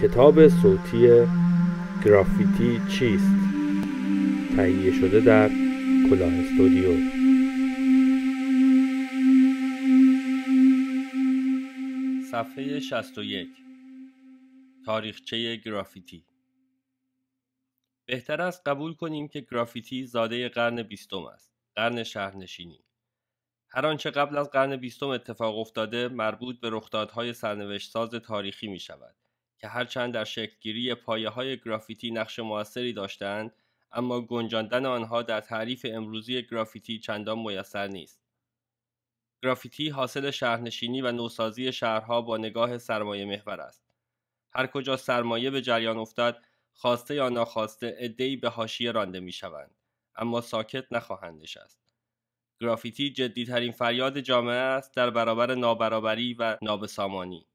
کتاب صوتی گرافیتی چیست تهیه شده در کلاه استودیو صفحه 61 تاریخچه گرافیتی بهتر است قبول کنیم که گرافیتی زاده قرن بیستم است قرن شهرنشینی هر آنچه قبل از قرن بیستم اتفاق افتاده مربوط به رخدادهای سرنوشت ساز تاریخی می شود که هرچند در شکلگیری پایه های گرافیتی نقش موثری داشتند اما گنجاندن آنها در تعریف امروزی گرافیتی چندان میسر نیست. گرافیتی حاصل شهرنشینی و نوسازی شهرها با نگاه سرمایه محور است. هر کجا سرمایه به جریان افتد، خواسته یا ناخواسته عدهای به حاشیه رانده می شوند. اما ساکت نخواهند نشست. گرافیتی جدیترین فریاد جامعه است در برابر نابرابری و نابسامانی.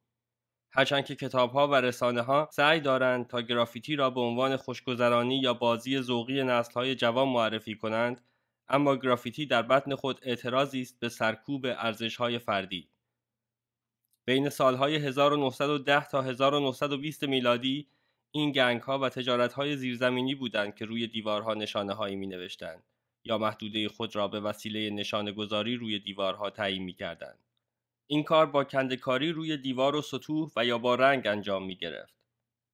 هرچند که کتابها و رسانه ها سعی دارند تا گرافیتی را به عنوان خوشگذرانی یا بازی ذوقی نسلهای جوان معرفی کنند اما گرافیتی در بطن خود اعتراضی است به سرکوب ارزشهای فردی بین سالهای 1910 تا 1920 میلادی این گنگ ها و تجارت های زیرزمینی بودند که روی دیوارها نشانه هایی می نوشتند یا محدوده خود را به وسیله نشانه گذاری روی دیوارها تعیین می کردند. این کار با کندکاری روی دیوار و سطوح و یا با رنگ انجام می گرفت.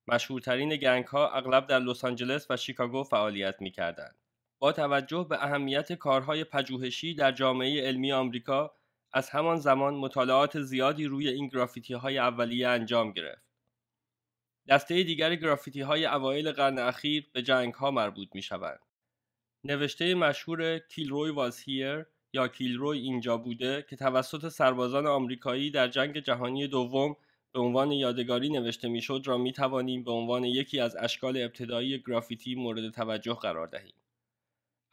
مشهورترین گنگ ها اغلب در لس آنجلس و شیکاگو فعالیت می کردند. با توجه به اهمیت کارهای پژوهشی در جامعه علمی آمریکا از همان زمان مطالعات زیادی روی این گرافیتی های اولیه انجام گرفت. دسته دیگر گرافیتی های اوایل قرن اخیر به جنگ ها مربوط می شوند. نوشته مشهور کیلروی واز هیر یا کیلروی اینجا بوده که توسط سربازان آمریکایی در جنگ جهانی دوم به عنوان یادگاری نوشته میشد را می توانیم به عنوان یکی از اشکال ابتدایی گرافیتی مورد توجه قرار دهیم.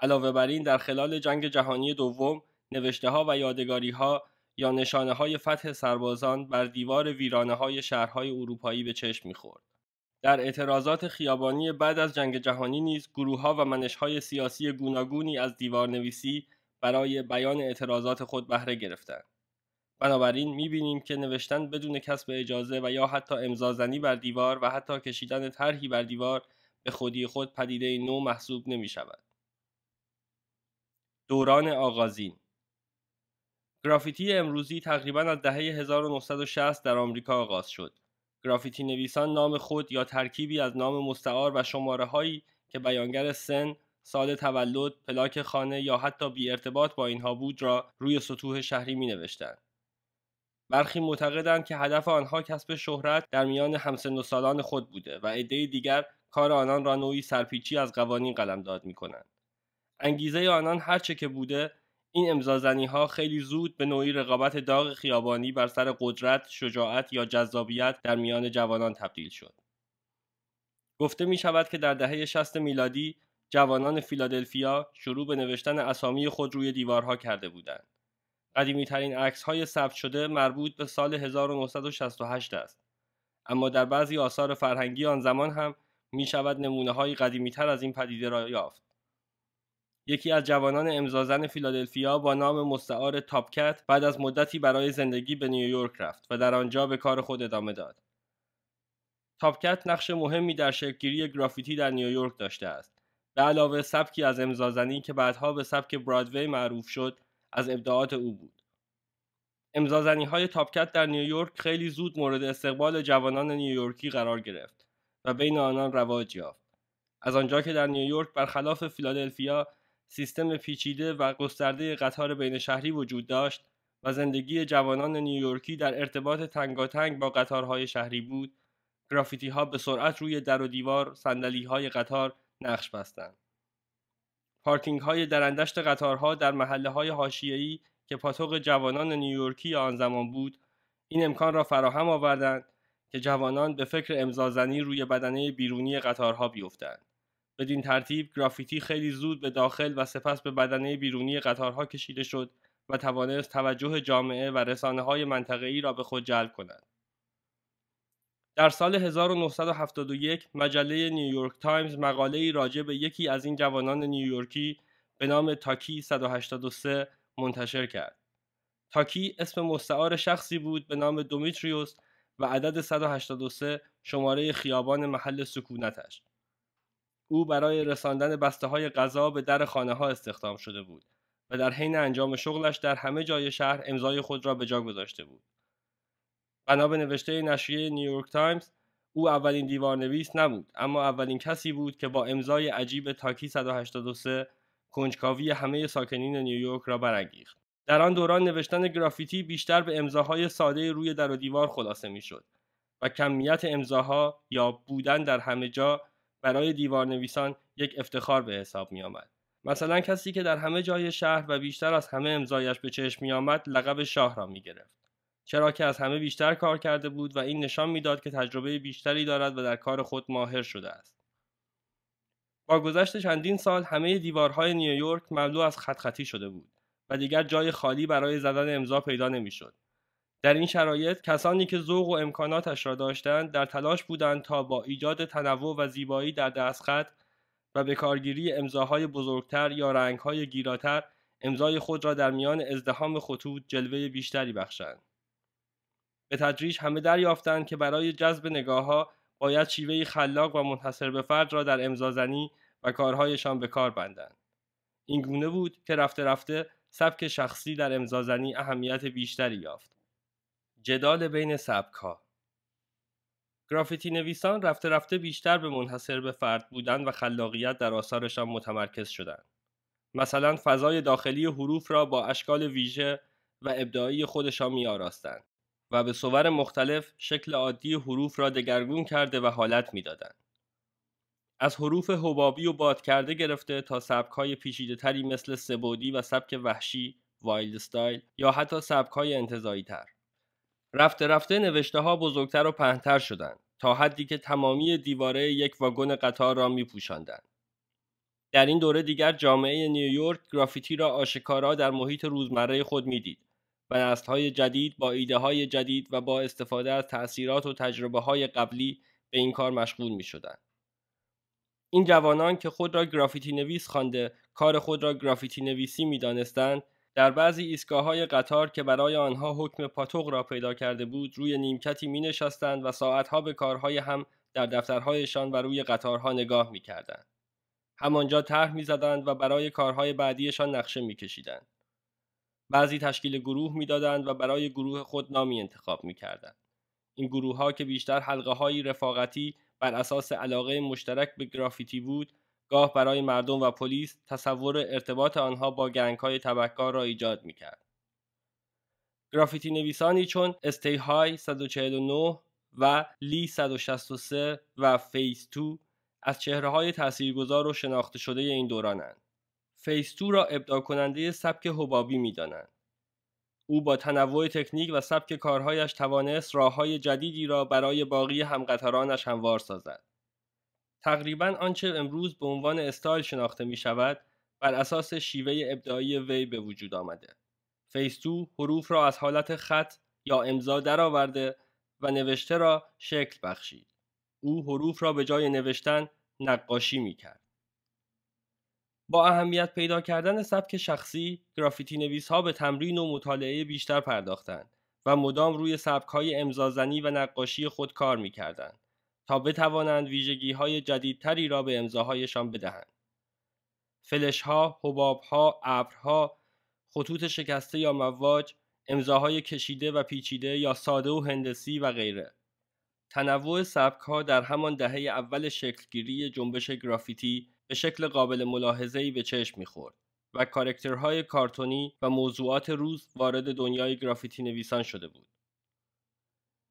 علاوه بر این در خلال جنگ جهانی دوم نوشته ها و یادگاری ها یا نشانه های فتح سربازان بر دیوار ویرانه های شهرهای اروپایی به چشم میخورد. در اعتراضات خیابانی بعد از جنگ جهانی نیز گروهها و منشهای سیاسی گوناگونی از دیوارنویسی برای بیان اعتراضات خود بهره گرفتند بنابراین میبینیم که نوشتن بدون کسب اجازه و یا حتی امضازنی بر دیوار و حتی کشیدن طرحی بر دیوار به خودی خود پدیده نو محسوب نمی شود. دوران آغازین گرافیتی امروزی تقریبا از دهه 1960 در آمریکا آغاز شد. گرافیتی نویسان نام خود یا ترکیبی از نام مستعار و شماره هایی که بیانگر سن، سال تولد، پلاک خانه یا حتی بی ارتباط با اینها بود را روی سطوح شهری می نوشتن برخی معتقدند که هدف آنها کسب شهرت در میان همسن و سالان خود بوده و عده دیگر کار آنان را نوعی سرپیچی از قوانین قلمداد می کنند. انگیزه آنان هرچه که بوده این امزازنی ها خیلی زود به نوعی رقابت داغ خیابانی بر سر قدرت، شجاعت یا جذابیت در میان جوانان تبدیل شد. گفته می شود که در دهه 60 میلادی جوانان فیلادلفیا شروع به نوشتن اسامی خود روی دیوارها کرده بودند. قدیمیترین های ثبت شده مربوط به سال 1968 است. اما در بعضی آثار فرهنگی آن زمان هم می شود نمونه های قدیمی تر از این پدیده را یافت. یکی از جوانان امزازن فیلادلفیا با نام مستعار تاپکت بعد از مدتی برای زندگی به نیویورک رفت و در آنجا به کار خود ادامه داد. تاپکت نقش مهمی در شکلگیری گرافیتی در نیویورک داشته است به علاوه سبکی از امزازنی که بعدها به سبک برادوی معروف شد از ابداعات او بود امزازنی های تاپکت در نیویورک خیلی زود مورد استقبال جوانان نیویورکی قرار گرفت و بین آنان رواج یافت از آنجا که در نیویورک برخلاف فیلادلفیا سیستم پیچیده و گسترده قطار بین شهری وجود داشت و زندگی جوانان نیویورکی در ارتباط تنگاتنگ با قطارهای شهری بود گرافیتی ها به سرعت روی در و دیوار صندلی های قطار نقش بستند. پارکینگ های درندشت قطارها در محله های هاشیهی که پاتوق جوانان نیویورکی آن زمان بود این امکان را فراهم آوردند که جوانان به فکر امضازنی روی بدنه بیرونی قطارها بیفتند بدین ترتیب گرافیتی خیلی زود به داخل و سپس به بدنه بیرونی قطارها کشیده شد و توانست توجه جامعه و رسانه های منطقه ای را به خود جلب کند در سال 1971 مجله نیویورک تایمز مقاله ای راجع به یکی از این جوانان نیویورکی به نام تاکی 183 منتشر کرد. تاکی اسم مستعار شخصی بود به نام دومیتریوس و عدد 183 شماره خیابان محل سکونتش. او برای رساندن بسته های غذا به در خانه ها استخدام شده بود و در حین انجام شغلش در همه جای شهر امضای خود را به جا گذاشته بود. بنا به نوشته نشریه نیویورک تایمز او اولین دیوارنویس نبود اما اولین کسی بود که با امضای عجیب تاکی 183 کنجکاوی همه ساکنین نیویورک را برانگیخت در آن دوران نوشتن گرافیتی بیشتر به امضاهای ساده روی در و دیوار خلاصه میشد و کمیت امضاها یا بودن در همه جا برای دیوارنویسان یک افتخار به حساب می آمد. مثلا کسی که در همه جای شهر و بیشتر از همه امضایش به چشم می آمد لقب شاه را می گرفت. چرا که از همه بیشتر کار کرده بود و این نشان میداد که تجربه بیشتری دارد و در کار خود ماهر شده است. با گذشت چندین سال همه دیوارهای نیویورک مملو از خط خطی شده بود و دیگر جای خالی برای زدن امضا پیدا نمیشد. در این شرایط کسانی که ذوق و امکاناتش را داشتند در تلاش بودند تا با ایجاد تنوع و زیبایی در دستخط و به کارگیری امضاهای بزرگتر یا رنگهای گیراتر امضای خود را در میان ازدهام خطوط جلوه بیشتری بخشند. به تدریج همه دریافتند که برای جذب ها باید شیوهی خلاق و منحصر به فرد را در امضازنی و کارهایشان به کار بندند این گونه بود که رفته رفته سبک شخصی در امضازنی اهمیت بیشتری یافت جدال بین سبک ها گرافیتی نویسان رفته رفته بیشتر به منحصر به فرد بودن و خلاقیت در آثارشان متمرکز شدند. مثلا فضای داخلی حروف را با اشکال ویژه و ابداعی خودشان می و به صور مختلف شکل عادی حروف را دگرگون کرده و حالت میدادند. از حروف حبابی و باد کرده گرفته تا سبکهای پیشیده تری مثل سبودی و سبک وحشی، وایلد ستایل یا حتی سبکهای انتظایی تر. رفته رفته نوشته ها بزرگتر و پهنتر شدند تا حدی که تمامی دیواره یک واگن قطار را می پوشندن. در این دوره دیگر جامعه نیویورک گرافیتی را آشکارا در محیط روزمره خود میدید و های جدید با ایده های جدید و با استفاده از تأثیرات و تجربه های قبلی به این کار مشغول می شدن. این جوانان که خود را گرافیتی نویس خوانده کار خود را گرافیتی نویسی می دانستند در بعضی ایستگاه های قطار که برای آنها حکم پاتوق را پیدا کرده بود روی نیمکتی می نشستند و ساعتها به کارهای هم در دفترهایشان و روی قطارها نگاه می کردند. همانجا طرح می زدند و برای کارهای بعدیشان نقشه می کشیدند. بعضی تشکیل گروه میدادند و برای گروه خود نامی انتخاب میکردند این گروه ها که بیشتر حلقه های رفاقتی بر اساس علاقه مشترک به گرافیتی بود گاه برای مردم و پلیس تصور ارتباط آنها با گنگ های تبکار را ایجاد میکرد گرافیتی نویسانی چون استیهای 149 و لی 163 و فیس 2 از چهره های تاثیرگذار و شناخته شده این دورانند. فیستو را ابداع کننده سبک حبابی می دانند. او با تنوع تکنیک و سبک کارهایش توانست راههای جدیدی را برای باقی همقطرانش هموار سازد. تقریبا آنچه امروز به عنوان استایل شناخته می شود بر اساس شیوه ابداعی وی به وجود آمده. فیستو حروف را از حالت خط یا امضا درآورده و نوشته را شکل بخشید. او حروف را به جای نوشتن نقاشی می کرد. با اهمیت پیدا کردن سبک شخصی گرافیتی نویس ها به تمرین و مطالعه بیشتر پرداختند و مدام روی سبک های امضازنی و نقاشی خود کار می کردن تا بتوانند ویژگی های جدیدتری را به امضاهایشان بدهند. فلش ها، حباب ها، ابرها، خطوط شکسته یا مواج، امضاهای کشیده و پیچیده یا ساده و هندسی و غیره. تنوع سبک ها در همان دهه اول شکلگیری جنبش گرافیتی به شکل قابل ملاحظه‌ای به چشم میخورد و کارکترهای کارتونی و موضوعات روز وارد دنیای گرافیتی نویسان شده بود.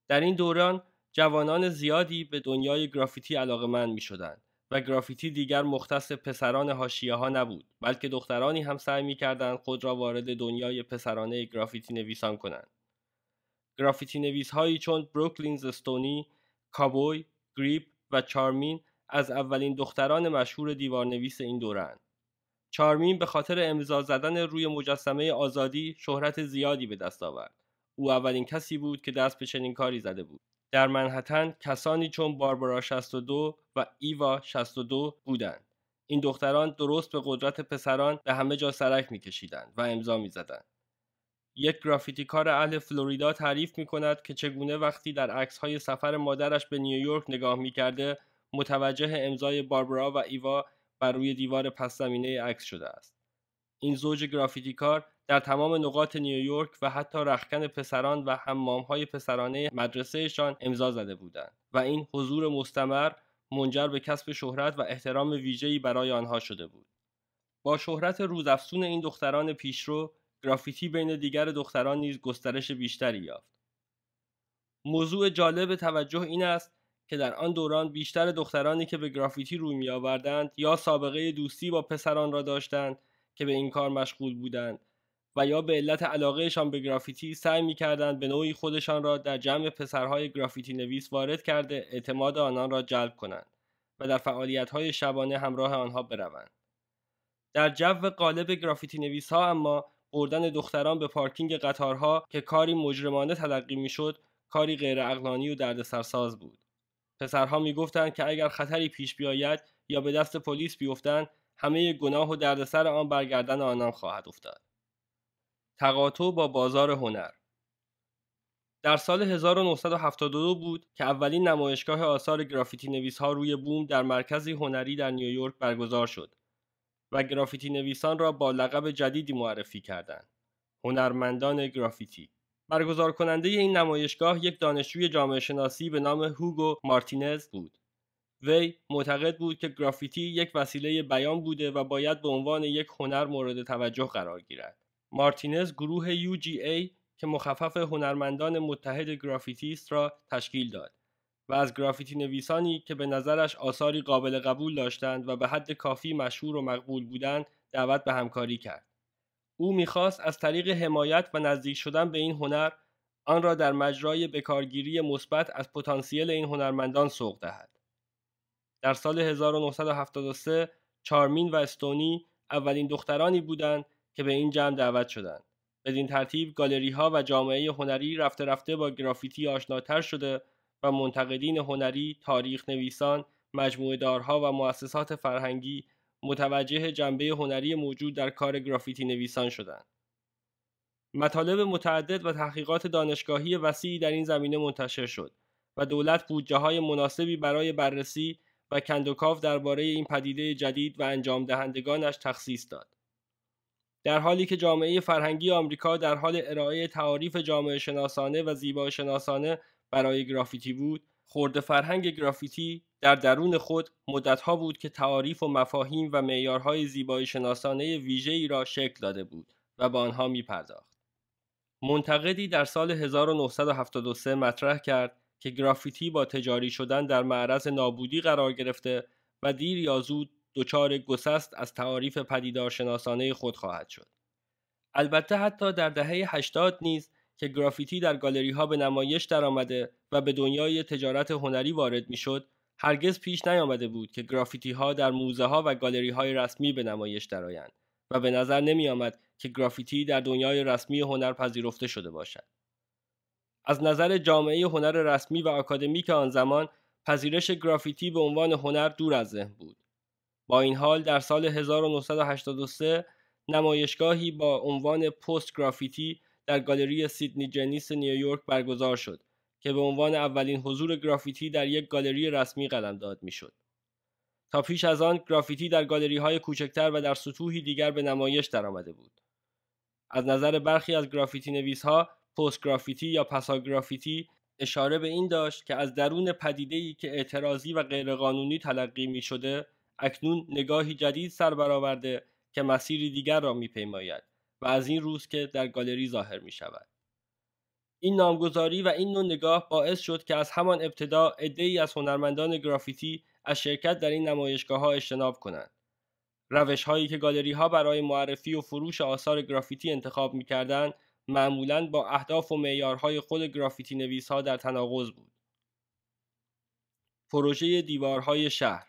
در این دوران جوانان زیادی به دنیای گرافیتی علاقمند می و گرافیتی دیگر مختص پسران هاشیه ها نبود بلکه دخترانی هم سعی می کردن خود را وارد دنیای پسرانه گرافیتی نویسان کنند. گرافیتی نویس چون بروکلینز استونی، کابوی، گریپ و چارمین از اولین دختران مشهور دیوارنویس این دورن. چارمین به خاطر امضا زدن روی مجسمه آزادی شهرت زیادی به دست آورد. او اولین کسی بود که دست به چنین کاری زده بود. در منحتن کسانی چون باربارا 62 و ایوا 62 بودند. این دختران درست به قدرت پسران به همه جا سرک میکشیدند و امضا میزدند. یک گرافیتی کار اهل فلوریدا تعریف می کند که چگونه وقتی در عکس های سفر مادرش به نیویورک نگاه می کرده متوجه امضای باربرا و ایوا بر روی دیوار پس زمینه عکس شده است. این زوج کار در تمام نقاط نیویورک و حتی رخکن پسران و های پسرانه مدرسهشان امضا زده بودند و این حضور مستمر منجر به کسب شهرت و احترام ویژه‌ای برای آنها شده بود. با شهرت روزافزون این دختران پیشرو، گرافیتی بین دیگر دختران نیز گسترش بیشتری یافت. موضوع جالب توجه این است که در آن دوران بیشتر دخترانی که به گرافیتی روی میآوردند یا سابقه دوستی با پسران را داشتند که به این کار مشغول بودند و یا به علت علاقهشان به گرافیتی سعی میکردند به نوعی خودشان را در جمع پسرهای گرافیتی نویس وارد کرده اعتماد آنان را جلب کنند و در فعالیتهای شبانه همراه آنها بروند در جو قالب گرافیتی نویس ها اما بردن دختران به پارکینگ قطارها که کاری مجرمانه تلقی میشد کاری غیرعقلانی و دردسرساز بود پسرها میگفتند که اگر خطری پیش بیاید یا به دست پلیس بیفتند همه گناه و دردسر آن برگردن آنان خواهد افتاد تقاطع با بازار هنر در سال 1972 بود که اولین نمایشگاه آثار گرافیتی نویس ها روی بوم در مرکزی هنری در نیویورک برگزار شد و گرافیتی نویسان را با لقب جدیدی معرفی کردند هنرمندان گرافیتی برگزار کننده این نمایشگاه یک دانشجوی جامعه شناسی به نام هوگو مارتینز بود. وی معتقد بود که گرافیتی یک وسیله بیان بوده و باید به عنوان یک هنر مورد توجه قرار گیرد. مارتینز گروه UGA که مخفف هنرمندان متحد گرافیتی است را تشکیل داد و از گرافیتی نویسانی که به نظرش آثاری قابل قبول داشتند و به حد کافی مشهور و مقبول بودند دعوت به همکاری کرد. او میخواست از طریق حمایت و نزدیک شدن به این هنر آن را در مجرای بکارگیری مثبت از پتانسیل این هنرمندان سوق دهد. در سال 1973 چارمین و استونی اولین دخترانی بودند که به این جمع دعوت شدند. بدین ترتیب گالری ها و جامعه هنری رفته رفته با گرافیتی آشناتر شده و منتقدین هنری، تاریخ نویسان، مجموعه دارها و مؤسسات فرهنگی متوجه جنبه هنری موجود در کار گرافیتی نویسان شدند. مطالب متعدد و تحقیقات دانشگاهی وسیعی در این زمینه منتشر شد و دولت بودجه های مناسبی برای بررسی و کندوکاف درباره این پدیده جدید و انجام دهندگانش تخصیص داد. در حالی که جامعه فرهنگی آمریکا در حال ارائه تعاریف جامعه شناسانه و زیبا شناسانه برای گرافیتی بود، خورده فرهنگ گرافیتی در درون خود مدتها بود که تعاریف و مفاهیم و معیارهای زیبایی شناسانه ویژه‌ای را شکل داده بود و به آنها میپرداخت. منتقدی در سال 1973 مطرح کرد که گرافیتی با تجاری شدن در معرض نابودی قرار گرفته و دیر یا زود دچار گسست از تعاریف پدیدارشناسانه خود خواهد شد. البته حتی در دهه 80 نیز که گرافیتی در گالری ها به نمایش درآمده و به دنیای تجارت هنری وارد میشد هرگز پیش نیامده بود که گرافیتی ها در موزه ها و گالری های رسمی به نمایش درآیند و به نظر نمی آمد که گرافیتی در دنیای رسمی هنر پذیرفته شده باشد. از نظر جامعه هنر رسمی و آکادمیک آن زمان پذیرش گرافیتی به عنوان هنر دور از ذهن بود. با این حال در سال 1983 نمایشگاهی با عنوان پست گرافیتی در گالری سیدنی جنیس نیویورک برگزار شد که به عنوان اولین حضور گرافیتی در یک گالری رسمی قدم داد میشد. تا پیش از آن گرافیتی در گالری های کوچکتر و در سطوحی دیگر به نمایش درآمده بود. از نظر برخی از گرافیتی نویس ها، پست گرافیتی یا پسا گرافیتی اشاره به این داشت که از درون پدیده‌ای که اعتراضی و غیرقانونی تلقی می شده اکنون نگاهی جدید سر که مسیری دیگر را پیماید. و از این روز که در گالری ظاهر می شود. این نامگذاری و این نوع نگاه باعث شد که از همان ابتدا ای از هنرمندان گرافیتی از شرکت در این نمایشگاه ها اجتناب کنند. روش هایی که گالری ها برای معرفی و فروش آثار گرافیتی انتخاب می کردن معمولا با اهداف و معیارهای خود گرافیتی نویس ها در تناقض بود. پروژه دیوارهای شهر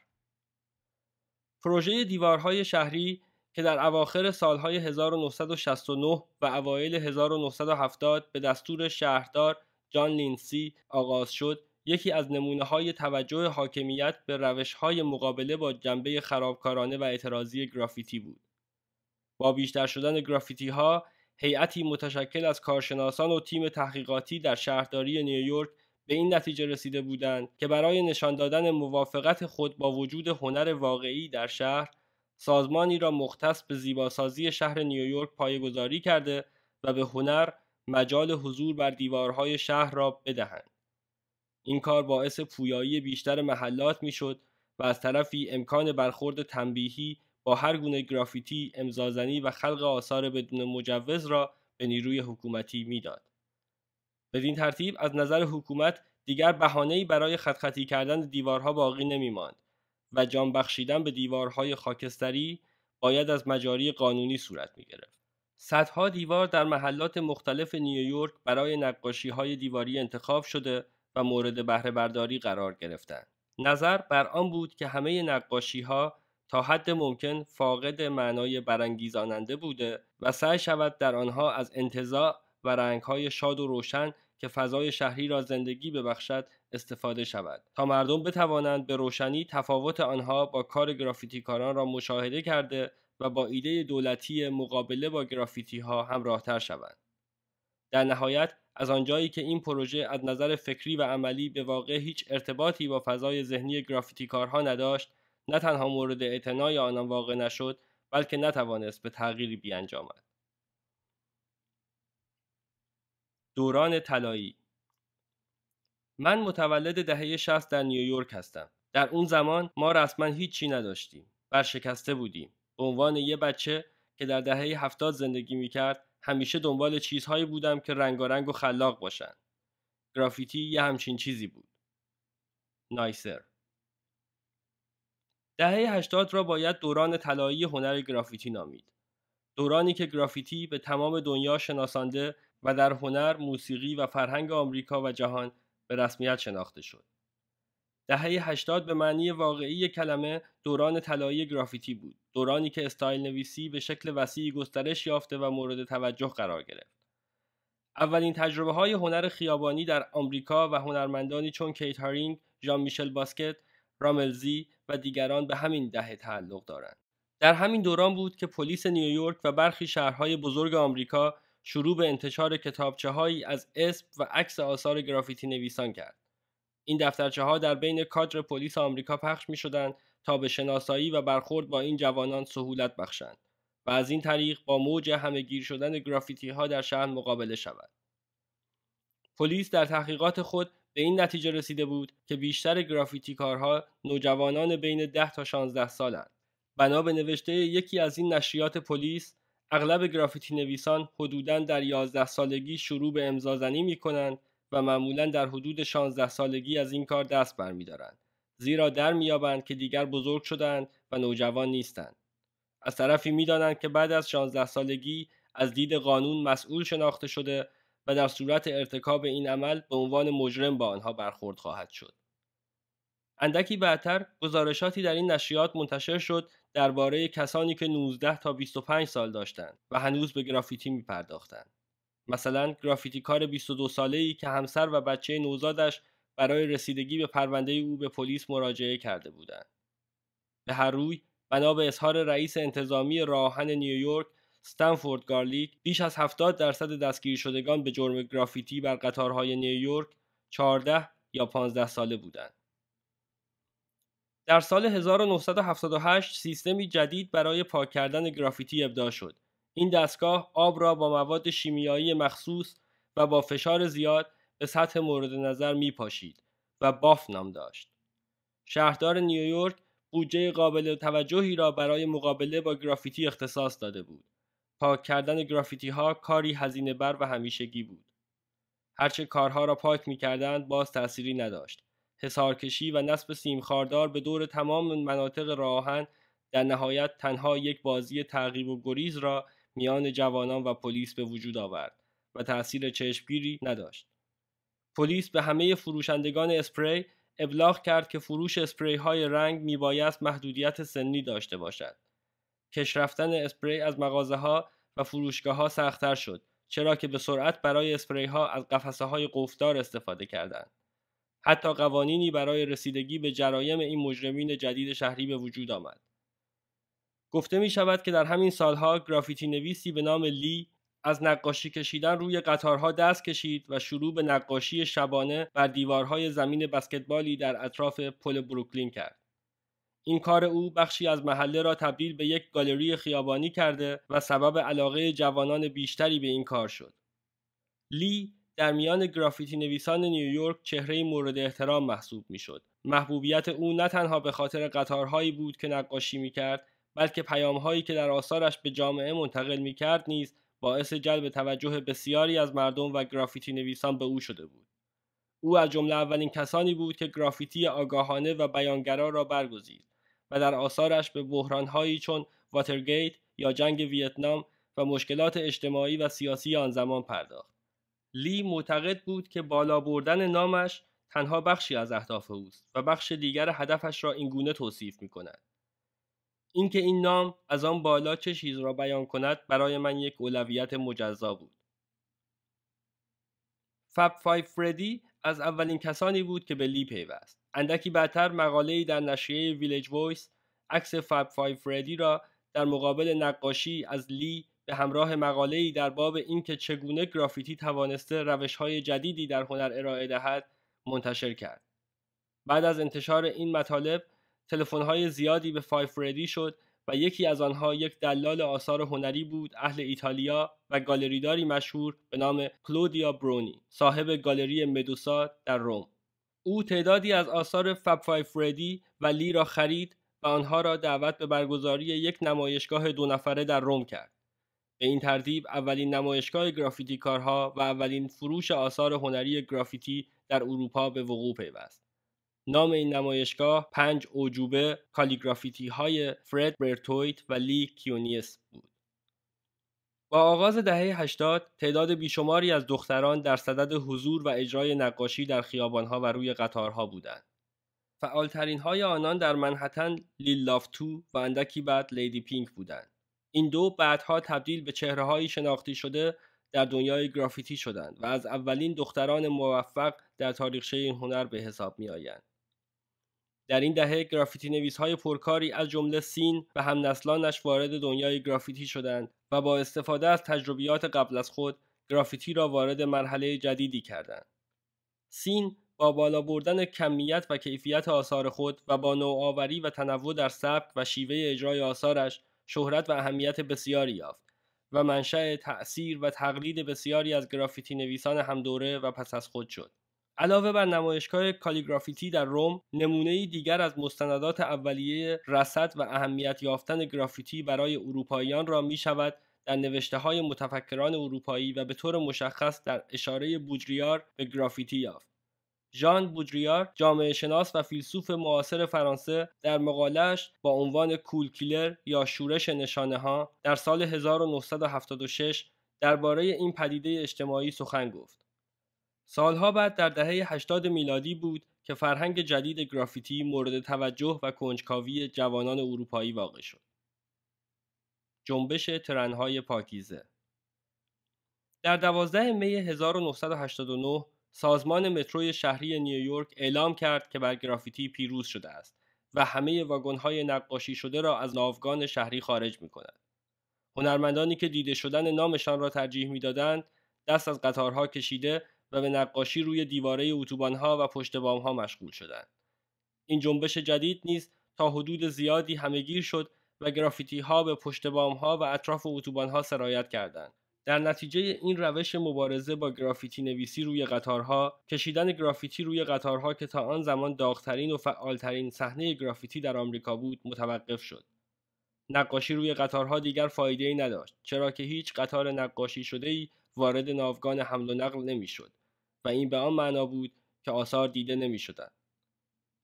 پروژه دیوارهای شهری که در اواخر سالهای 1969 و اوایل 1970 به دستور شهردار جان لینسی آغاز شد یکی از نمونه های توجه حاکمیت به روش های مقابله با جنبه خرابکارانه و اعتراضی گرافیتی بود. با بیشتر شدن گرافیتی ها، هیئتی متشکل از کارشناسان و تیم تحقیقاتی در شهرداری نیویورک به این نتیجه رسیده بودند که برای نشان دادن موافقت خود با وجود هنر واقعی در شهر سازمانی را مختص به زیباسازی شهر نیویورک پایگذاری کرده و به هنر مجال حضور بر دیوارهای شهر را بدهند. این کار باعث پویایی بیشتر محلات میشد و از طرفی امکان برخورد تنبیهی با هر گونه گرافیتی، امضازنی و خلق آثار بدون مجوز را به نیروی حکومتی میداد. بدین ترتیب از نظر حکومت دیگر بهانه‌ای برای خطی کردن دیوارها باقی ماند و جان بخشیدن به دیوارهای خاکستری باید از مجاری قانونی صورت می گرفت. صدها دیوار در محلات مختلف نیویورک برای نقاشی های دیواری انتخاب شده و مورد بهره برداری قرار گرفتند. نظر بر آن بود که همه نقاشی ها تا حد ممکن فاقد معنای برانگیزاننده بوده و سعی شود در آنها از انتظاع و رنگهای شاد و روشن که فضای شهری را زندگی ببخشد استفاده شود تا مردم بتوانند به روشنی تفاوت آنها با کار کاران را مشاهده کرده و با ایده دولتی مقابله با گرافیتی ها همراهتر شوند. در نهایت از آنجایی که این پروژه از نظر فکری و عملی به واقع هیچ ارتباطی با فضای ذهنی کارها نداشت نه تنها مورد اعتنای آنان واقع نشد بلکه نتوانست به تغییری بیانجامد دوران طلایی من متولد دهه 60 در نیویورک هستم در اون زمان ما رسما هیچی نداشتیم برشکسته بودیم به عنوان یه بچه که در دهه 70 زندگی میکرد همیشه دنبال چیزهایی بودم که رنگارنگ و خلاق باشن گرافیتی یه همچین چیزی بود نایسر دهه 80 را باید دوران طلایی هنر گرافیتی نامید دورانی که گرافیتی به تمام دنیا شناسانده و در هنر، موسیقی و فرهنگ آمریکا و جهان به رسمیت شناخته شد. دهه 80 به معنی واقعی کلمه دوران طلایی گرافیتی بود. دورانی که استایل نویسی به شکل وسیعی گسترش یافته و مورد توجه قرار گرفت. اولین تجربه های هنر خیابانی در آمریکا و هنرمندانی چون کیت هارینگ، ژان میشل باسکت، راملزی و دیگران به همین دهه تعلق دارند. در همین دوران بود که پلیس نیویورک و برخی شهرهای بزرگ آمریکا شروع به انتشار کتابچه هایی از اسم و عکس آثار گرافیتی نویسان کرد. این دفترچه ها در بین کادر پلیس آمریکا پخش می شدند تا به شناسایی و برخورد با این جوانان سهولت بخشند و از این طریق با موج گیر شدن گرافیتی ها در شهر مقابله شود. پلیس در تحقیقات خود به این نتیجه رسیده بود که بیشتر گرافیتی کارها نوجوانان بین 10 تا 16 سالند. بنا به نوشته یکی از این نشریات پلیس اغلب گرافیتی نویسان حدوداً در 11 سالگی شروع به امضازنی می کنند و معمولا در حدود 16 سالگی از این کار دست برمیدارند زیرا در که دیگر بزرگ شدند و نوجوان نیستند از طرفی میدانند که بعد از 16 سالگی از دید قانون مسئول شناخته شده و در صورت ارتکاب این عمل به عنوان مجرم با آنها برخورد خواهد شد اندکی بعدتر گزارشاتی در این نشریات منتشر شد درباره کسانی که 19 تا 25 سال داشتند و هنوز به گرافیتی می پرداختند. مثلا گرافیتی کار 22 ساله ای که همسر و بچه نوزادش برای رسیدگی به پرونده او به پلیس مراجعه کرده بودند. به هر روی بنا به اظهار رئیس انتظامی راهن نیویورک استنفورد گارلیک بیش از 70 درصد دستگیر شدگان به جرم گرافیتی بر قطارهای نیویورک 14 یا 15 ساله بودند. در سال 1978 سیستمی جدید برای پاک کردن گرافیتی ابداع شد. این دستگاه آب را با مواد شیمیایی مخصوص و با فشار زیاد به سطح مورد نظر می پاشید و باف نام داشت. شهردار نیویورک بودجه قابل توجهی را برای مقابله با گرافیتی اختصاص داده بود. پاک کردن گرافیتی ها کاری هزینه بر و همیشگی بود. هرچه کارها را پاک می کردند باز تأثیری نداشت. حسارکشی و نصب خاردار به دور تمام مناطق راهن در نهایت تنها یک بازی تعقیب و گریز را میان جوانان و پلیس به وجود آورد و تأثیر چشمگیری نداشت. پلیس به همه فروشندگان اسپری ابلاغ کرد که فروش اسپری های رنگ میبایست محدودیت سنی داشته باشد. کش رفتن اسپری از مغازه ها و فروشگاه ها سختتر شد چرا که به سرعت برای اسپری ها از قفسه های استفاده کردند. حتی قوانینی برای رسیدگی به جرایم این مجرمین جدید شهری به وجود آمد. گفته می شود که در همین سالها گرافیتی نویسی به نام لی از نقاشی کشیدن روی قطارها دست کشید و شروع به نقاشی شبانه بر دیوارهای زمین بسکتبالی در اطراف پل بروکلین کرد. این کار او بخشی از محله را تبدیل به یک گالری خیابانی کرده و سبب علاقه جوانان بیشتری به این کار شد. لی در میان گرافیتی نویسان نیویورک چهره مورد احترام محسوب میشد. محبوبیت او نه تنها به خاطر قطارهایی بود که نقاشی میکرد بلکه پیامهایی که در آثارش به جامعه منتقل میکرد نیز باعث جلب توجه بسیاری از مردم و گرافیتی نویسان به او شده بود. او از جمله اولین کسانی بود که گرافیتی آگاهانه و بیانگرا را برگزید و در آثارش به بحرانهایی چون واترگیت یا جنگ ویتنام و مشکلات اجتماعی و سیاسی آن زمان پرداخت. لی معتقد بود که بالا بردن نامش تنها بخشی از اهداف اوست و بخش دیگر هدفش را گونه توصیف می کند. اینکه این نام از آن بالا چه چیز را بیان کند برای من یک اولویت مجزا بود. فاب فایف فردی از اولین کسانی بود که به لی پیوست. اندکی بعدتر مقاله‌ای در نشریه ویلج وایس عکس فاب فایف فردی را در مقابل نقاشی از لی به همراه مقاله‌ای در باب اینکه چگونه گرافیتی توانسته روش‌های جدیدی در هنر ارائه دهد منتشر کرد. بعد از انتشار این مطالب، تلفن‌های زیادی به فایف شد و یکی از آنها یک دلال آثار هنری بود اهل ایتالیا و گالریداری مشهور به نام کلودیا برونی صاحب گالری مدوسا در روم او تعدادی از آثار فب و لی را خرید و آنها را دعوت به برگزاری یک نمایشگاه دو نفره در روم کرد به این ترتیب اولین نمایشگاه گرافیتی کارها و اولین فروش آثار هنری گرافیتی در اروپا به وقوع پیوست. نام این نمایشگاه پنج اوجوبه کالیگرافیتی های فرد برتویت و لی کیونیس بود. با آغاز دهه 80 تعداد بیشماری از دختران در صدد حضور و اجرای نقاشی در خیابانها و روی قطارها بودند. فعالترین های آنان در منحتن لیل لافتو و اندکی بعد لیدی پینک بودند. این دو بعدها تبدیل به های شناختی شده در دنیای گرافیتی شدند و از اولین دختران موفق در تاریخچه این هنر به حساب می آیند. در این دهه گرافیتی نویس های پرکاری از جمله سین و هم نسلانش وارد دنیای گرافیتی شدند و با استفاده از تجربیات قبل از خود گرافیتی را وارد مرحله جدیدی کردند. سین با بالا بردن کمیت و کیفیت آثار خود و با نوآوری و تنوع در سبک و شیوه اجرای آثارش شهرت و اهمیت بسیاری یافت و منشأ تأثیر و تقلید بسیاری از گرافیتی نویسان هم دوره و پس از خود شد. علاوه بر نمایشگاه کالیگرافیتی در روم، نمونه دیگر از مستندات اولیه رصد و اهمیت یافتن گرافیتی برای اروپاییان را می شود در نوشته های متفکران اروپایی و به طور مشخص در اشاره بوجریار به گرافیتی یافت. ژان بودریار جامعه شناس و فیلسوف معاصر فرانسه در مقالش با عنوان کول یا شورش نشانه ها در سال 1976 درباره این پدیده اجتماعی سخن گفت. سالها بعد در دهه 80 میلادی بود که فرهنگ جدید گرافیتی مورد توجه و کنجکاوی جوانان اروپایی واقع شد. جنبش ترنهای پاکیزه در دوازده می 1989 سازمان متروی شهری نیویورک اعلام کرد که بر گرافیتی پیروز شده است و همه واگن‌های نقاشی شده را از ناوگان شهری خارج می‌کند. هنرمندانی که دیده شدن نامشان را ترجیح می‌دادند، دست از قطارها کشیده و به نقاشی روی دیواره اتوبان‌ها و پشت بامها مشغول شدند این جنبش جدید نیز تا حدود زیادی همهگیر شد و گرافیتی به پشت بامها و اطراف اتوبان‌ها سرایت کردند در نتیجه این روش مبارزه با گرافیتی نویسی روی قطارها کشیدن گرافیتی روی قطارها که تا آن زمان داغترین و فعالترین صحنه گرافیتی در آمریکا بود متوقف شد نقاشی روی قطارها دیگر فایده ای نداشت چرا که هیچ قطار نقاشی شده ای وارد ناوگان حمل و نقل نمیشد و این به آن معنا بود که آثار دیده نمیشدند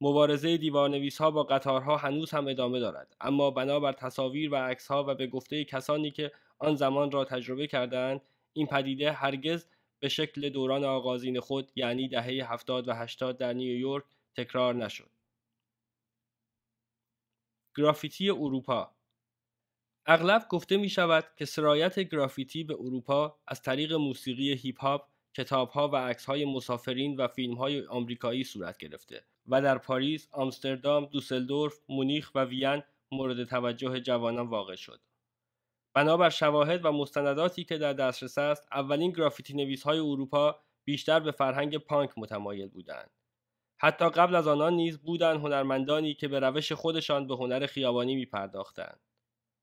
مبارزه دیوارنویس ها با قطارها هنوز هم ادامه دارد اما بنابر تصاویر و عکس ها و به گفته کسانی که آن زمان را تجربه کردند این پدیده هرگز به شکل دوران آغازین خود یعنی دهه 70 و 80 در نیویورک تکرار نشد. گرافیتی اروپا اغلب گفته می شود که سرایت گرافیتی به اروپا از طریق موسیقی هیپ هاپ، کتاب ها و عکس های مسافرین و فیلم های آمریکایی صورت گرفته و در پاریس، آمستردام، دوسلدورف، مونیخ و وین مورد توجه جوانان واقع شد. بنابر شواهد و مستنداتی که در دسترس است اولین گرافیتی نویس های اروپا بیشتر به فرهنگ پانک متمایل بودند حتی قبل از آنان نیز بودند هنرمندانی که به روش خودشان به هنر خیابانی می پرداختند.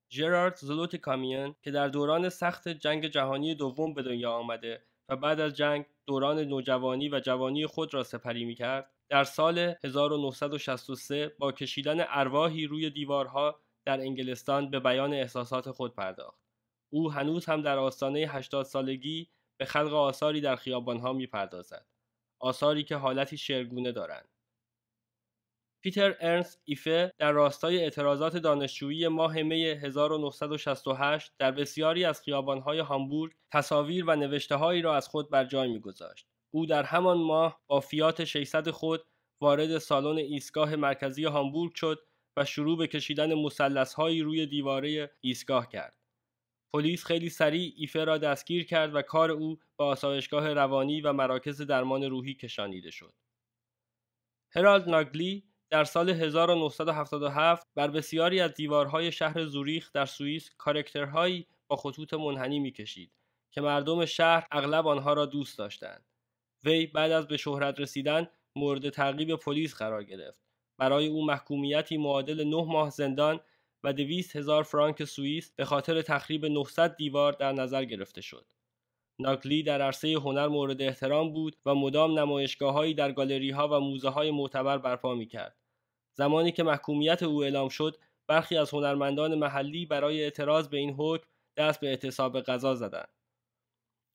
جرارد زلوت کامیان که در دوران سخت جنگ جهانی دوم به دنیا آمده و بعد از جنگ دوران نوجوانی و جوانی خود را سپری می کرد، در سال 1963 با کشیدن ارواحی روی دیوارها در انگلستان به بیان احساسات خود پرداخت. او هنوز هم در آستانه 80 سالگی به خلق آثاری در خیابانها می آثاری که حالتی شعرگونه دارند. پیتر ارنس ایفه در راستای اعتراضات دانشجویی ماه می 1968 در بسیاری از خیابانهای هامبورگ تصاویر و هایی را از خود بر جای میگذاشت او در همان ماه با فیات 600 خود وارد سالن ایستگاه مرکزی هامبورگ شد و شروع به کشیدن هایی روی دیواره ایستگاه کرد. پلیس خیلی سریع ایفه را دستگیر کرد و کار او به آسایشگاه روانی و مراکز درمان روحی کشانیده شد. هرالد ناگلی در سال 1977 بر بسیاری از دیوارهای شهر زوریخ در سوئیس کارکترهایی با خطوط منحنی میکشید که مردم شهر اغلب آنها را دوست داشتند. وی بعد از به شهرت رسیدن مورد تعقیب پلیس قرار گرفت برای او محکومیتی معادل 9 ماه زندان و 200 هزار فرانک سوئیس به خاطر تخریب 900 دیوار در نظر گرفته شد. ناکلی در عرصه هنر مورد احترام بود و مدام نمایشگاههایی در گالری ها و موزه های معتبر برپا می کرد. زمانی که محکومیت او اعلام شد، برخی از هنرمندان محلی برای اعتراض به این حکم دست به اعتصاب غذا زدند.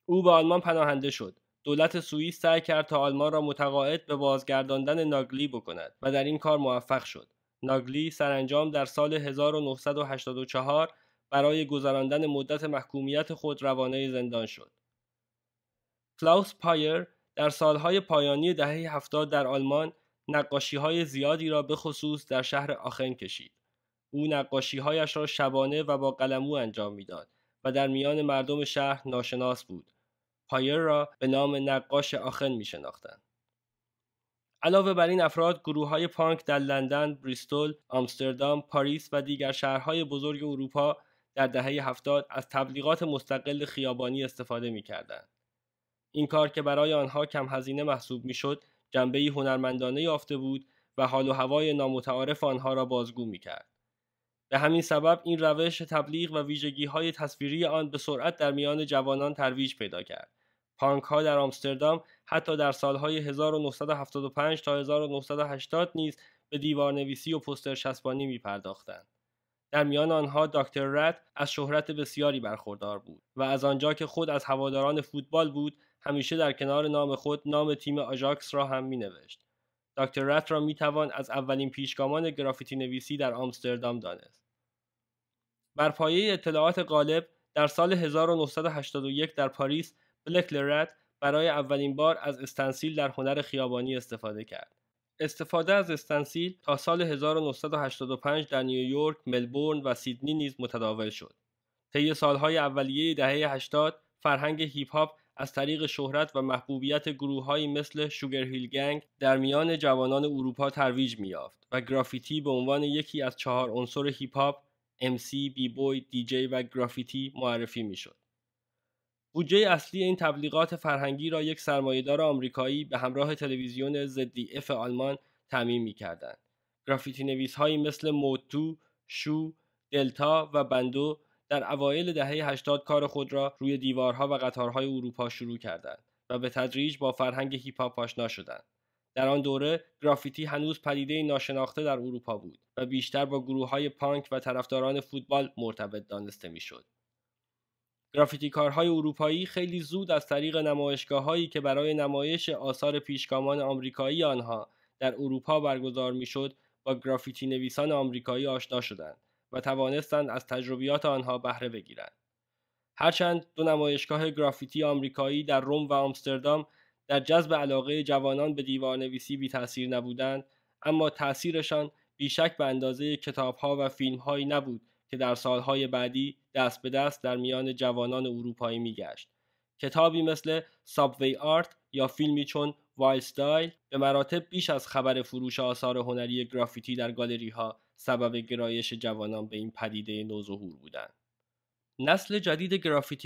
او به آلمان پناهنده شد دولت سوئیس سعی کرد تا آلمان را متقاعد به بازگرداندن ناگلی بکند و در این کار موفق شد. ناگلی سرانجام در سال 1984 برای گذراندن مدت محکومیت خود روانه زندان شد. کلاوس پایر در سالهای پایانی دهه 70 در آلمان نقاشی های زیادی را به خصوص در شهر آخن کشید. او نقاشی هایش را شبانه و با قلمو انجام میداد و در میان مردم شهر ناشناس بود پایر را به نام نقاش آخن می شناختند. علاوه بر این افراد گروه های پانک در لندن، بریستول، آمستردام، پاریس و دیگر شهرهای بزرگ اروپا در دهه هفتاد از تبلیغات مستقل خیابانی استفاده می این کار که برای آنها کم هزینه محسوب می شد جنبه هنرمندانه یافته بود و حال و هوای نامتعارف آنها را بازگو می کرد. به همین سبب این روش تبلیغ و ویژگی های تصویری آن به سرعت در میان جوانان ترویج پیدا کرد. پانک ها در آمستردام حتی در سالهای 1975 تا 1980 نیز به دیوار نویسی و پستر چسبانی می پرداختند. در میان آنها دکتر رد از شهرت بسیاری برخوردار بود و از آنجا که خود از هواداران فوتبال بود همیشه در کنار نام خود نام تیم آژاکس را هم می نوشت. دکتر رت را می توان از اولین پیشگامان گرافیتی نویسی در آمستردام دانست. بر پایه اطلاعات غالب در سال 1981 در پاریس بلکلرت برای اولین بار از استنسیل در هنر خیابانی استفاده کرد. استفاده از استنسیل تا سال 1985 در نیویورک، ملبورن و سیدنی نیز متداول شد. طی سالهای اولیه دهه 80 فرهنگ هیپ هاپ از طریق شهرت و محبوبیت گروههایی مثل شوگر هیل گنگ در میان جوانان اروپا ترویج می‌یافت و گرافیتی به عنوان یکی از چهار عنصر هیپ هاپ، MC، بی بوی، جی و گرافیتی معرفی میشد. بودجه اصلی این تبلیغات فرهنگی را یک سرمایهدار آمریکایی به همراه تلویزیون زدی آلمان تعمین می کردند. گرافیتی نویس هایی مثل موتو، شو، دلتا و بندو در اوایل دهه 80 کار خود را روی دیوارها و قطارهای اروپا شروع کردند و به تدریج با فرهنگ هیپ هاپ آشنا شدند. در آن دوره گرافیتی هنوز پدیده ناشناخته در اروپا بود و بیشتر با گروه های پانک و طرفداران فوتبال مرتبط دانسته میشد. گرافیتی کارهای اروپایی خیلی زود از طریق هایی که برای نمایش آثار پیشگامان آمریکایی آنها در اروپا برگزار میشد با گرافیتی نویسان آمریکایی آشنا شدند و توانستند از تجربیات آنها بهره بگیرند هرچند دو نمایشگاه گرافیتی آمریکایی در روم و آمستردام در جذب علاقه جوانان به نویسی بی تاثیر نبودند اما تاثیرشان بیشک به اندازه کتابها و فیلمهایی نبود که در سالهای بعدی دست به دست در میان جوانان اروپایی میگشت. کتابی مثل سابوی آرت یا فیلمی چون ستایل به مراتب بیش از خبر فروش آثار هنری گرافیتی در گالری ها سبب گرایش جوانان به این پدیده نوظهور بودند. نسل جدید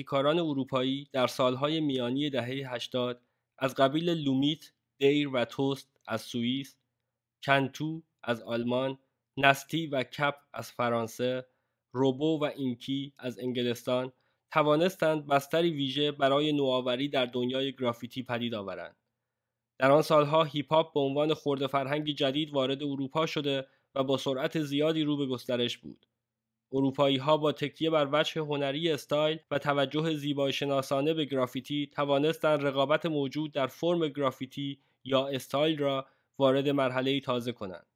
کاران اروپایی در سالهای میانی دهه 80 از قبیل لومیت، دیر و توست از سوئیس، کنتو از آلمان، نستی و کپ از فرانسه، روبو و اینکی از انگلستان توانستند بستری ویژه برای نوآوری در دنیای گرافیتی پدید آورند. در آن سالها هیپ به عنوان خورده فرهنگی جدید وارد اروپا شده و با سرعت زیادی رو به گسترش بود. اروپایی ها با تکیه بر وجه هنری استایل و توجه زیبای شناسانه به گرافیتی توانستند رقابت موجود در فرم گرافیتی یا استایل را وارد مرحله تازه کنند.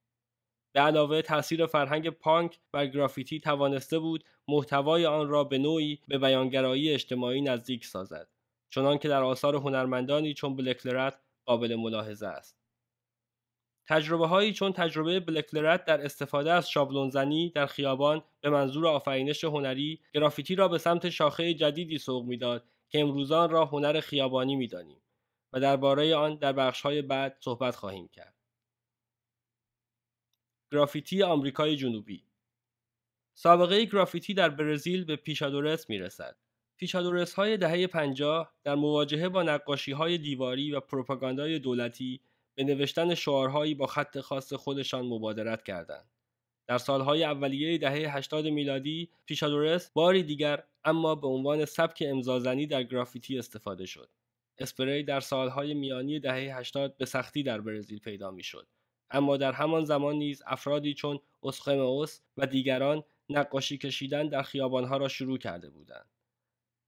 به علاوه تاثیر فرهنگ پانک و گرافیتی توانسته بود محتوای آن را به نوعی به بیانگرایی اجتماعی نزدیک سازد چنان که در آثار هنرمندانی چون بلکلرت قابل ملاحظه است تجربه هایی چون تجربه بلکلرت در استفاده از شابلونزنی در خیابان به منظور آفرینش هنری گرافیتی را به سمت شاخه جدیدی سوق میداد که امروزان را هنر خیابانی میدانیم و درباره آن در بخش های بعد صحبت خواهیم کرد گرافیتی آمریکای جنوبی سابقه گرافیتی در برزیل به پیشادورس می رسد. پیشادورس های دهه 50 در مواجهه با نقاشی های دیواری و پروپاگاندای دولتی به نوشتن شعارهایی با خط خاص خودشان مبادرت کردند. در سالهای اولیه دهه 80 میلادی پیشادورس باری دیگر اما به عنوان سبک امضازنی در گرافیتی استفاده شد. اسپری در سالهای میانی دهه 80 به سختی در برزیل پیدا می شد. اما در همان زمان نیز افرادی چون اسخمئوس و دیگران نقاشی کشیدن در خیابانها را شروع کرده بودند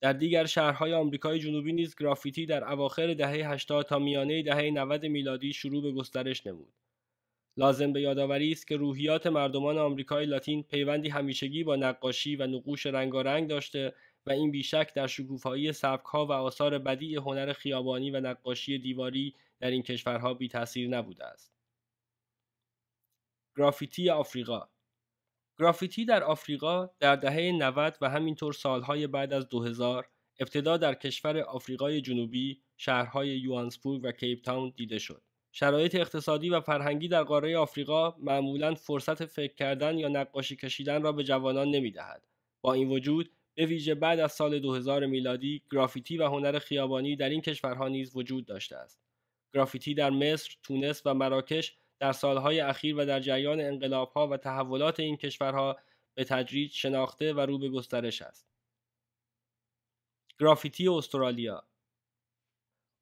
در دیگر شهرهای آمریکای جنوبی نیز گرافیتی در اواخر دهه 80 تا میانه دهه 90 میلادی شروع به گسترش نمود لازم به یادآوری است که روحیات مردمان آمریکای لاتین پیوندی همیشگی با نقاشی و نقوش رنگارنگ داشته و این بیشک در شکوفایی سبکها و آثار بدی هنر خیابانی و نقاشی دیواری در این کشورها بی تاثیر نبوده است. گرافیتی آفریقا گرافیتی در آفریقا در دهه 90 و همینطور سالهای بعد از 2000 ابتدا در کشور آفریقای جنوبی شهرهای یوانسبورگ و کیپ تاون دیده شد. شرایط اقتصادی و فرهنگی در قاره آفریقا معمولا فرصت فکر کردن یا نقاشی کشیدن را به جوانان نمی دهد. با این وجود به ویژه بعد از سال 2000 میلادی گرافیتی و هنر خیابانی در این کشورها نیز وجود داشته است. گرافیتی در مصر، تونس و مراکش در سالهای اخیر و در جریان انقلابها و تحولات این کشورها به تدریج شناخته و رو به گسترش است. گرافیتی استرالیا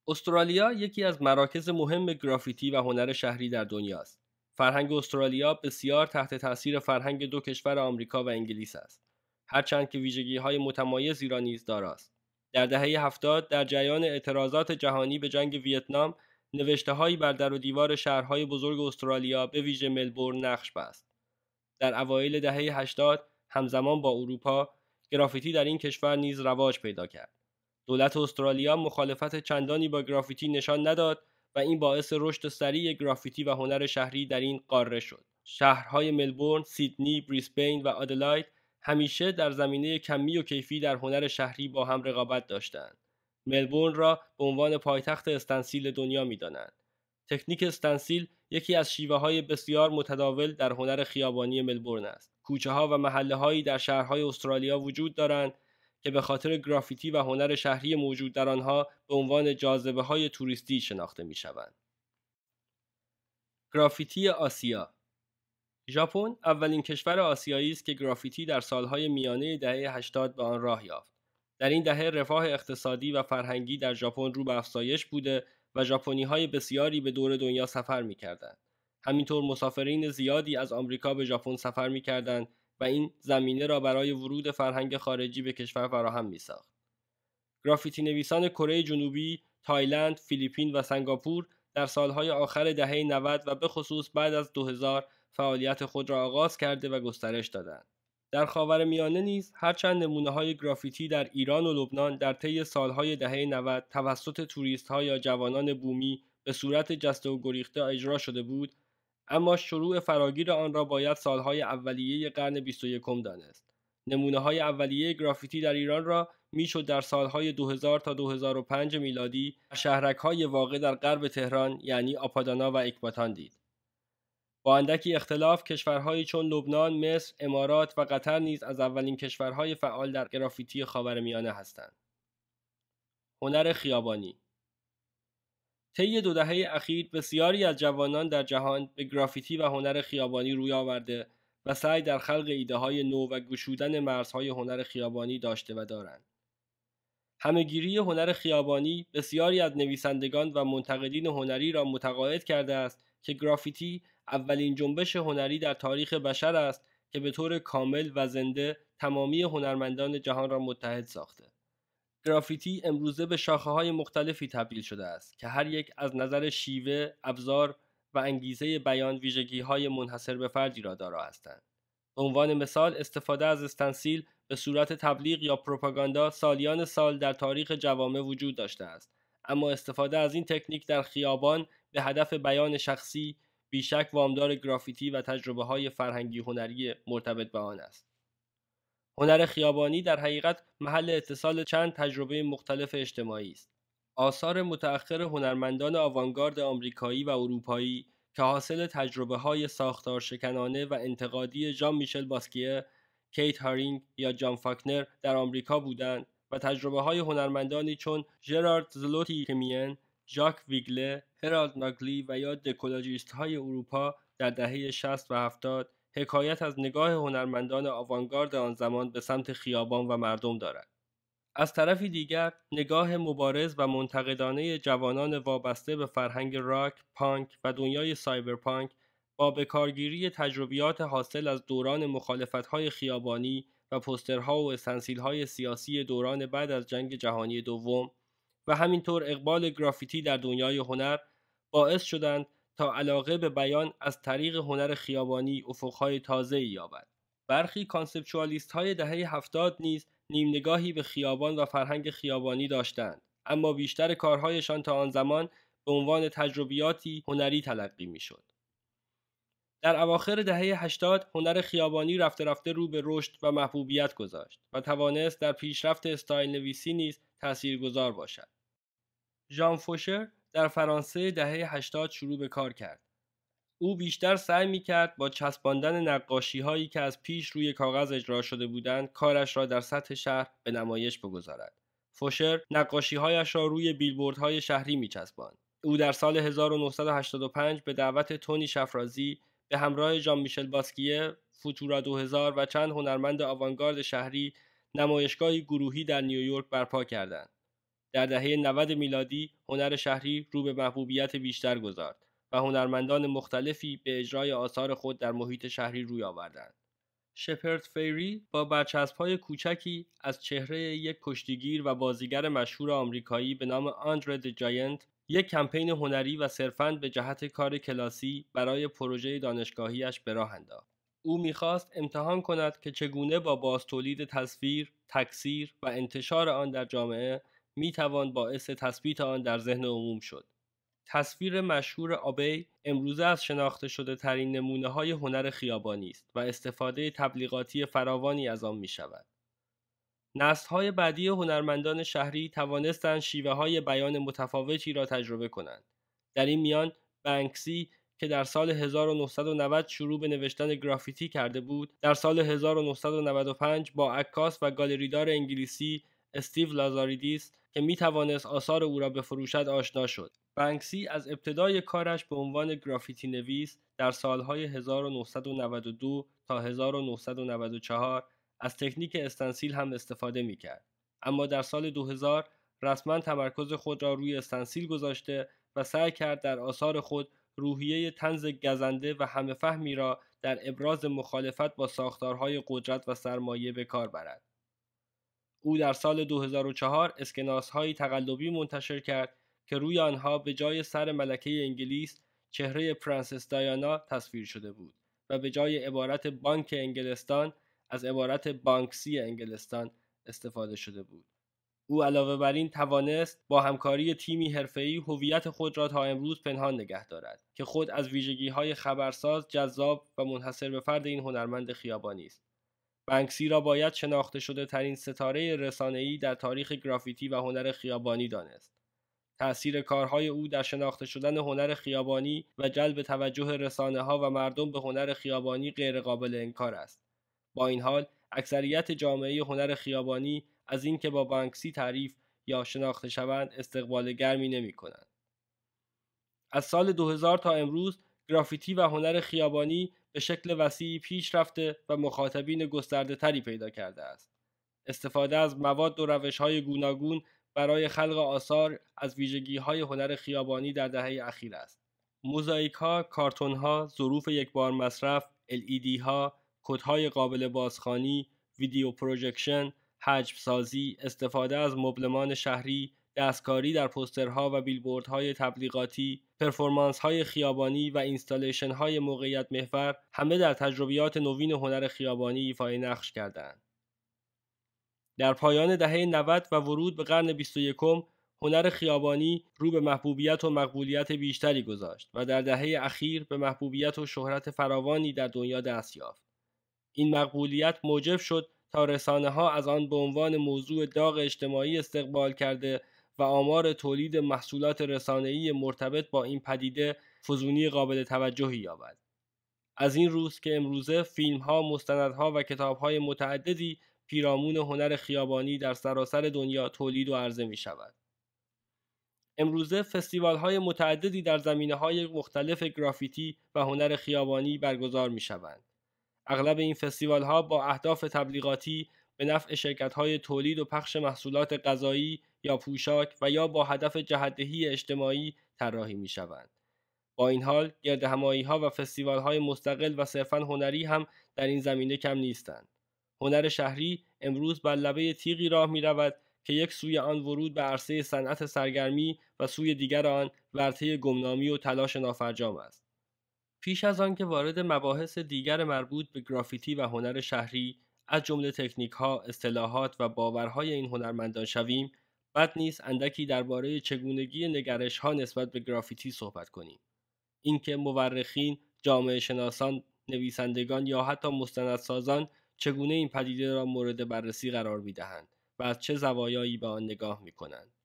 استرالیا یکی از مراکز مهم گرافیتی و هنر شهری در دنیا است. فرهنگ استرالیا بسیار تحت تاثیر فرهنگ دو کشور آمریکا و انگلیس است. هرچند که ویژگی های متمایزی را نیز داراست. در دهه هفتاد در جریان اعتراضات جهانی به جنگ ویتنام نوشته هایی بر در و دیوار شهرهای بزرگ استرالیا به ویژه ملبورن نقش بست. در اوایل دهه 80 همزمان با اروپا گرافیتی در این کشور نیز رواج پیدا کرد. دولت استرالیا مخالفت چندانی با گرافیتی نشان نداد و این باعث رشد سریع گرافیتی و هنر شهری در این قاره شد. شهرهای ملبورن، سیدنی، بریسبین و آدلاید همیشه در زمینه کمی و کیفی در هنر شهری با هم رقابت داشتند. ملبورن را به عنوان پایتخت استنسیل دنیا می دانند. تکنیک استنسیل یکی از شیوه های بسیار متداول در هنر خیابانی ملبورن است. کوچه ها و محله هایی در شهرهای استرالیا وجود دارند که به خاطر گرافیتی و هنر شهری موجود در آنها به عنوان جاذبه های توریستی شناخته می شوند. گرافیتی آسیا ژاپن اولین کشور آسیایی است که گرافیتی در سالهای میانه دهه 80 به آن راه یافت. در این دهه رفاه اقتصادی و فرهنگی در ژاپن رو به افزایش بوده و ژاپنی های بسیاری به دور دنیا سفر می همینطور مسافرین زیادی از آمریکا به ژاپن سفر می و این زمینه را برای ورود فرهنگ خارجی به کشور فراهم می گرافیتی نویسان کره جنوبی، تایلند، فیلیپین و سنگاپور در سالهای آخر دهه 90 و به خصوص بعد از 2000 فعالیت خود را آغاز کرده و گسترش دادند. در خاور میانه نیز هرچند نمونه های گرافیتی در ایران و لبنان در طی سالهای دهه 90 توسط توریست ها یا جوانان بومی به صورت جسته و گریخته اجرا شده بود اما شروع فراگیر آن را باید سالهای اولیه قرن 21 دانست نمونه های اولیه گرافیتی در ایران را میشد در سالهای 2000 تا 2005 میلادی شهرک های واقع در غرب تهران یعنی آپادانا و اکباتان دید با اندکی اختلاف کشورهایی چون لبنان، مصر، امارات و قطر نیز از اولین کشورهای فعال در گرافیتی خاورمیانه هستند. هنر خیابانی طی دو دهه اخیر بسیاری از جوانان در جهان به گرافیتی و هنر خیابانی روی آورده و سعی در خلق ایده های نو و گشودن مرزهای هنر خیابانی داشته و دارند. همگیری هنر خیابانی بسیاری از نویسندگان و منتقدین هنری را متقاعد کرده است که گرافیتی اولین جنبش هنری در تاریخ بشر است که به طور کامل و زنده تمامی هنرمندان جهان را متحد ساخته. گرافیتی امروزه به شاخه های مختلفی تبدیل شده است که هر یک از نظر شیوه، ابزار و انگیزه بیان ویژگی های منحصر به فردی را دارا هستند. به عنوان مثال استفاده از استنسیل به صورت تبلیغ یا پروپاگاندا سالیان سال در تاریخ جوامع وجود داشته است اما استفاده از این تکنیک در خیابان به هدف بیان شخصی بیشک وامدار گرافیتی و تجربه های فرهنگی هنری مرتبط به آن است. هنر خیابانی در حقیقت محل اتصال چند تجربه مختلف اجتماعی است. آثار متأخر هنرمندان آوانگارد آمریکایی و اروپایی که حاصل تجربه های ساختار شکنانه و انتقادی جان میشل باسکیه، کیت هارینگ یا جان فاکنر در آمریکا بودند و تجربه های هنرمندانی چون جرارد زلوتی کمین ژاک ویگله، هرالد ناگلی و یا دکولاجیست های اروپا در دهه 60 و 70 حکایت از نگاه هنرمندان آوانگارد آن زمان به سمت خیابان و مردم دارد. از طرفی دیگر نگاه مبارز و منتقدانه جوانان وابسته به فرهنگ راک، پانک و دنیای سایبرپانک با بکارگیری تجربیات حاصل از دوران مخالفتهای خیابانی و پوسترها و استنسیلهای سیاسی دوران بعد از جنگ جهانی دوم و همینطور اقبال گرافیتی در دنیای هنر باعث شدند تا علاقه به بیان از طریق هنر خیابانی افقهای تازه یابد. برخی کانسپچوالیست های دهه هفتاد نیز نیم نگاهی به خیابان و فرهنگ خیابانی داشتند اما بیشتر کارهایشان تا آن زمان به عنوان تجربیاتی هنری تلقی میشد. در اواخر دهه 80 هنر خیابانی رفته رفته رو به رشد و محبوبیت گذاشت و توانست در پیشرفت استایل نویسی نیز تاثیرگذار باشد. ژان فوشر در فرانسه دهه 80 شروع به کار کرد. او بیشتر سعی می کرد با چسباندن نقاشی هایی که از پیش روی کاغذ اجرا شده بودند کارش را در سطح شهر به نمایش بگذارد. فوشر نقاشی هایش را روی های شهری می چسباند. او در سال 1985 به دعوت تونی شفرازی به همراه جان میشل باسکیه، فوتورا 2000 و چند هنرمند آوانگارد شهری نمایشگاهی گروهی در نیویورک برپا کردند. در دهه 90 میلادی هنر شهری رو به محبوبیت بیشتر گذارد و هنرمندان مختلفی به اجرای آثار خود در محیط شهری روی آوردند. شپرد فیری با برچسب‌های کوچکی از چهره یک کشتیگیر و بازیگر مشهور آمریکایی به نام آندره د جاینت یک کمپین هنری و صرفاً به جهت کار کلاسی برای پروژه دانشگاهیش به راه انداخت. او میخواست امتحان کند که چگونه با تولید تصویر، تکثیر و انتشار آن در جامعه می توان باعث تثبیت آن در ذهن عموم شد. تصویر مشهور آبی امروزه از شناخته شده ترین نمونه های هنر خیابانی است و استفاده تبلیغاتی فراوانی از آن می شود. نسل های بعدی هنرمندان شهری توانستند شیوه های بیان متفاوتی را تجربه کنند. در این میان بنکسی که در سال 1990 شروع به نوشتن گرافیتی کرده بود، در سال 1995 با عکاس و گالریدار انگلیسی استیو لازاریدیس که می توانست آثار او را بفروشد آشنا شد. بنکسی از ابتدای کارش به عنوان گرافیتی نویس در سالهای 1992 تا 1994 از تکنیک استنسیل هم استفاده می کرد. اما در سال 2000 رسما تمرکز خود را روی استنسیل گذاشته و سعی کرد در آثار خود روحیه تنز گزنده و همه فهمی را در ابراز مخالفت با ساختارهای قدرت و سرمایه به کار برد. او در سال 2004 اسکناس های تقلبی منتشر کرد که روی آنها به جای سر ملکه انگلیس چهره پرنسس دایانا تصویر شده بود و به جای عبارت بانک انگلستان از عبارت بانکسی انگلستان استفاده شده بود. او علاوه بر این توانست با همکاری تیمی حرفه‌ای هویت خود را تا امروز پنهان نگه دارد که خود از ویژگی خبرساز جذاب و منحصر به فرد این هنرمند خیابانی است بنکسی را باید شناخته شده ترین ستاره رسانه‌ای در تاریخ گرافیتی و هنر خیابانی دانست. تأثیر کارهای او در شناخته شدن هنر خیابانی و جلب توجه رسانه ها و مردم به هنر خیابانی غیرقابل انکار است. با این حال، اکثریت جامعه هنر خیابانی از اینکه با بانکسی تعریف یا شناخته شوند استقبال گرمی نمی کنند. از سال 2000 تا امروز گرافیتی و هنر خیابانی به شکل وسیعی پیش رفته و مخاطبین گسترده تری پیدا کرده است. استفاده از مواد و روش های گوناگون برای خلق آثار از ویژگی های هنر خیابانی در دهه اخیر است. موزاییک ها، کارتون ها، ظروف یک بار مصرف، LED ها، کت های قابل بازخانی، ویدیو پروژکشن، حجم سازی، استفاده از مبلمان شهری، دستکاری در پوسترها و بیلبوردهای تبلیغاتی، پرفورمنس‌های های خیابانی و اینستالیشن های موقعیت محور همه در تجربیات نوین هنر خیابانی ایفای نقش کردند. در پایان دهه 90 و ورود به قرن 21 هنر خیابانی رو به محبوبیت و مقبولیت بیشتری گذاشت و در دهه اخیر به محبوبیت و شهرت فراوانی در دنیا دست یافت. این مقبولیت موجب شد تا رسانه ها از آن به عنوان موضوع داغ اجتماعی استقبال کرده و آمار تولید محصولات رسانه‌ای مرتبط با این پدیده فزونی قابل توجهی یابد. از این روز که امروزه فیلمها، مستندها و کتابهای متعددی پیرامون هنر خیابانی در سراسر دنیا تولید و عرضه می شود. امروزه فستیوال های متعددی در زمینه های مختلف گرافیتی و هنر خیابانی برگزار می شوند. اغلب این فستیوال ها با اهداف تبلیغاتی به نفع شرکت های تولید و پخش محصولات غذایی یا پوشاک و یا با هدف جهدهی اجتماعی طراحی می شوند. با این حال همایی ها و فستیوال های مستقل و صرفا هنری هم در این زمینه کم نیستند. هنر شهری امروز بر لبه تیغی راه می رود که یک سوی آن ورود به عرصه صنعت سرگرمی و سوی دیگر آن ورطه گمنامی و تلاش نافرجام است. پیش از آنکه وارد مباحث دیگر مربوط به گرافیتی و هنر شهری از جمله تکنیک ها، اصطلاحات و باورهای این هنرمندان شویم، بد نیست اندکی درباره چگونگی نگرش ها نسبت به گرافیتی صحبت کنیم. اینکه مورخین، جامعه شناسان، نویسندگان یا حتی مستندسازان چگونه این پدیده را مورد بررسی قرار می و از چه زوایایی به آن نگاه می کنند.